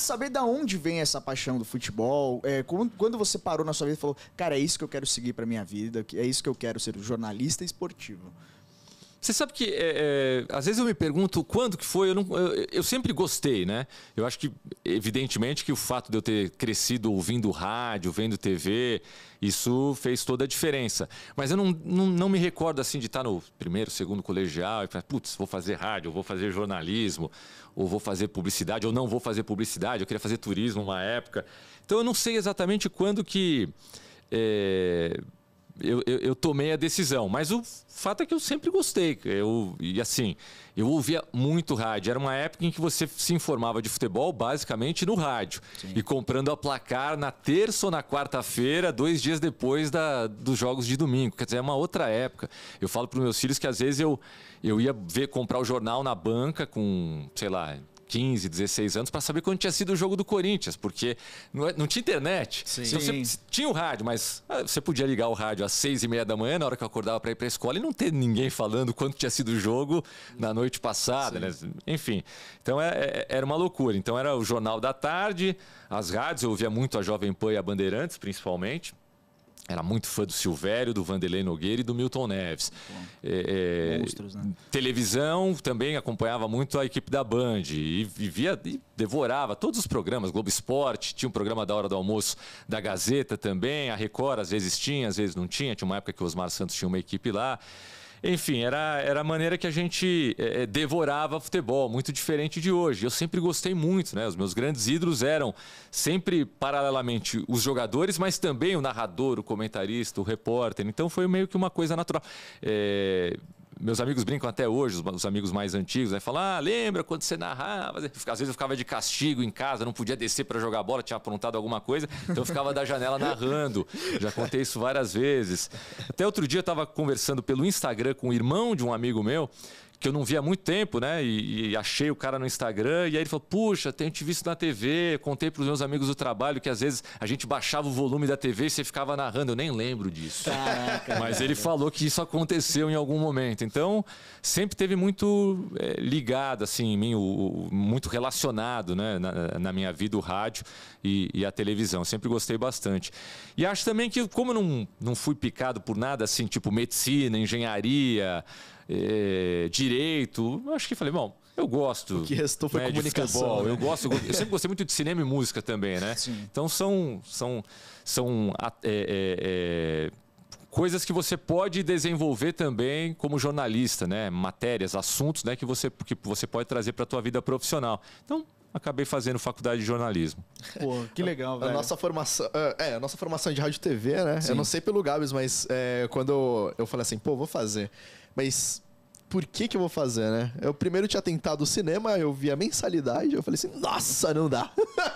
saber da onde vem essa paixão do futebol. É, quando, você parou na sua vida e falou, cara, é isso que eu quero seguir para minha vida, é isso que eu quero ser jornalista esportivo. Você sabe que é, é, às vezes eu me pergunto quando que foi. Eu, não, eu, eu, sempre gostei, né? Eu acho que, evidentemente, que o fato de eu ter crescido ouvindo rádio, vendo TV, isso fez toda a diferença. Mas eu não, não, não me recordo assim de estar no primeiro, segundo colegial e falar, putz, vou fazer rádio, vou fazer jornalismo, ou vou fazer publicidade, ou não vou fazer publicidade, eu queria fazer turismo uma época. Então eu não sei exatamente quando que. É eu, eu, eu, tomei a decisão. Mas o fato é que eu sempre gostei. Eu, e assim, eu ouvia muito rádio. Era uma época em que você se informava de futebol basicamente no rádio. Sim. E comprando a placar na terça ou na quarta-feira, dois dias depois da, dos jogos de domingo. Quer dizer, é uma outra época. Eu falo para os meus filhos que às vezes eu, eu ia ver comprar o jornal na banca com, sei lá, 15, 16 anos para saber quando tinha sido o jogo do Corinthians, porque não, é, tinha internet. Sim. Então, você, tinha o rádio, mas ah, você podia ligar o rádio às 6 e meia da manhã, na hora que eu acordava para ir para a escola, e não ter ninguém falando quanto tinha sido o jogo na noite passada. Né? Enfim, então é, é, é, era uma loucura. Então era o Jornal da Tarde, as rádios, eu ouvia muito a Jovem Pan e a Bandeirantes, principalmente era muito fã do Silvério, do Vanderlei Nogueira e do Milton Neves. É, é, Monstros, né? Televisão também acompanhava muito a equipe da Band e, vivia e devorava todos os programas, Globo Esporte, tinha um programa da hora do almoço da Gazeta também, a Record às vezes tinha, às vezes não tinha, tinha uma época que o Osmar Santos tinha uma equipe lá. Enfim, era, era a maneira que a gente é, é devorava futebol, muito diferente de hoje. Eu sempre gostei muito, né? Os meus grandes ídolos eram sempre, paralelamente, os jogadores, mas também o narrador, o comentarista, o repórter. Então foi meio que uma coisa natural. É meus amigos brincam até hoje, os, amigos mais antigos, né? Falam, ah, lembra quando você narrava? Às vezes eu ficava de castigo em casa, não podia descer para jogar bola, tinha aprontado alguma coisa, então eu ficava da janela narrando. Já contei isso várias vezes. Até outro dia eu estava conversando pelo Instagram com o irmão de um amigo meu, que eu não via há muito tempo, né? E, e, achei o cara no Instagram, e aí ele falou: Puxa, tenho te visto na TV, contei para os meus amigos do trabalho que às vezes a gente baixava o volume da TV e você ficava narrando, eu nem lembro disso. Caraca, Mas ele falou que isso aconteceu em algum momento. Então, sempre teve muito é, ligado, assim, em mim, o, o, muito relacionado, né? Na, na, minha vida, o rádio e, e a televisão. sempre gostei bastante. E acho também que, como eu não, não fui picado por nada, assim, tipo medicina, engenharia é, direito. Eu acho que falei, bom, eu gosto. O que restou foi né, comunicação. Futebol, né? Eu gosto, eu sempre gostei muito de cinema e música também, né? Sim. Então são são são é, é, é, coisas que você pode desenvolver também como jornalista, né? Matérias, assuntos, né? Que você que você pode trazer para a tua vida profissional. Então acabei fazendo faculdade de jornalismo. Pô, que legal, velho. A nossa formação, é, é, a nossa formação de rádio e TV, né? Sim. Eu não sei pelo Gabs, mas é, quando eu falei assim, pô, vou fazer. Mas por que que eu vou fazer, né? Eu primeiro tinha tentado o cinema, eu vi a mensalidade, eu falei assim, nossa, não dá.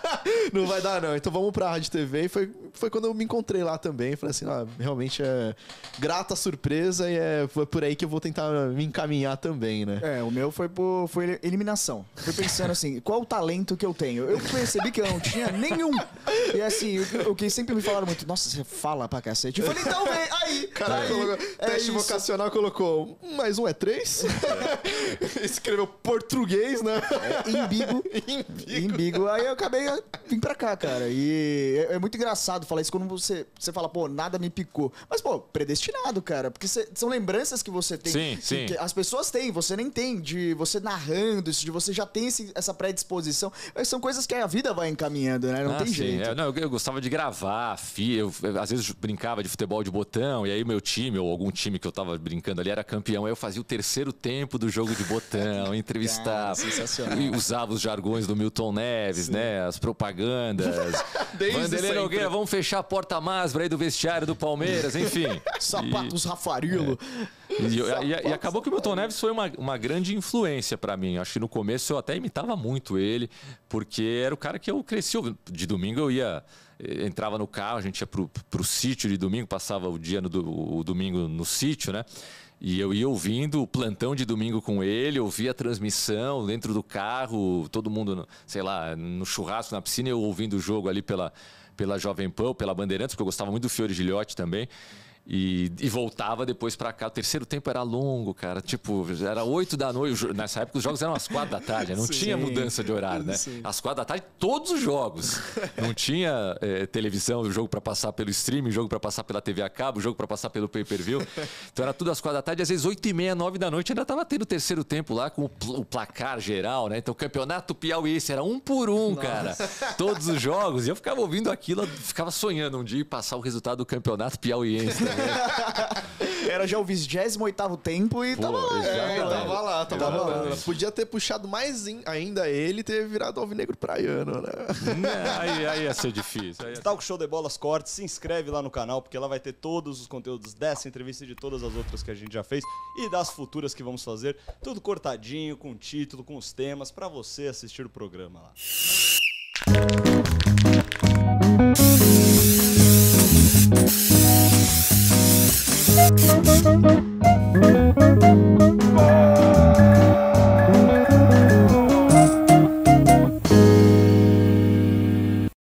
não vai dar, não. Então vamos pra Rádio TV. E foi, foi quando eu me encontrei lá também. Falei assim, ah, realmente é grata surpresa e é foi por aí que eu vou tentar me encaminhar também, né? É, o meu foi por foi eliminação. Fui pensando assim, qual o talento que eu tenho? Eu percebi que eu não tinha nenhum. E assim, o, o que sempre me falaram muito, nossa, você fala pra cacete. Eu falei, então vem, aí! Caralho, é teste vocacional colocou, mais um é três? Escreveu português, né? É, embigo Aí eu acabei, vim pra cá, cara. E é, é, muito engraçado falar isso quando você, você fala, pô, nada me picou. Mas, pô, predestinado, cara. Porque cê, são lembranças que você tem. Sim, que, sim. Que as pessoas têm, você nem tem. De você narrando isso, de você já tem esse, essa predisposição. Mas são coisas que a vida vai encaminhando, né? Não ah, tem sim. jeito. É, não, eu, eu, gostava de gravar, fi, eu, eu, às vezes brincava de futebol de botão, e aí meu time, ou algum time que eu tava brincando ali, era campeão. Aí eu fazia o terceiro tempo do jogo de de botão, entrevistar. Cara, e usava os jargões do Milton Neves, Sim. né? As propagandas. Vanderlei Nogueira, vamos fechar a porta máscara aí do vestiário do Palmeiras, enfim. Sapatos e... Rafarilo. É. E, e, e, acabou que o Milton Neves foi uma, uma grande influência para mim. Acho que no começo eu até imitava muito ele, porque era o cara que eu cresci. De domingo eu ia eh, entrava no carro, a gente ia para o sítio de domingo, passava o dia no do, o domingo no sítio, né? E eu ia ouvindo o plantão de domingo com ele, ouvia a transmissão dentro do carro, todo mundo, sei lá, no churrasco, na piscina, eu ouvindo o jogo ali pela, pela Jovem Pan, pela Bandeirantes, porque eu gostava muito do Fiore Gilhote também. E, e, voltava depois para cá. O terceiro tempo era longo, cara. Tipo, era oito da noite. Nessa época os jogos eram às quatro da tarde. Não Sim. tinha mudança de horário, né? Sim. Às da tarde, todos os jogos. Não tinha é, televisão, jogo para passar pelo streaming, jogo para passar pela TV a cabo, jogo para passar pelo pay per view. Então era tudo às quatro da tarde. Às vezes oito e meia, nove da noite ainda tava tendo o terceiro tempo lá com o, pl o placar geral, né? Então campeonato piauiense era um por um, Nossa. cara. Todos os jogos. E eu ficava ouvindo aquilo, ficava sonhando um dia passar o resultado do campeonato piauiense. Né? Era já o 28 tempo e Pô, tava lá. Né? É, tava, lá, tava, lá. Podia ter puxado mais in, ainda ele e ter virado alvinegro praiano, né? né aí, aí ia ser difícil. Aí ia Talk Show de Bolas Cortes, se inscreve lá no canal, porque lá vai ter todos os conteúdos dessa entrevista e de todas as outras que a gente já fez e das futuras que vamos fazer. Tudo cortadinho, com título, com os temas, para você assistir o programa lá.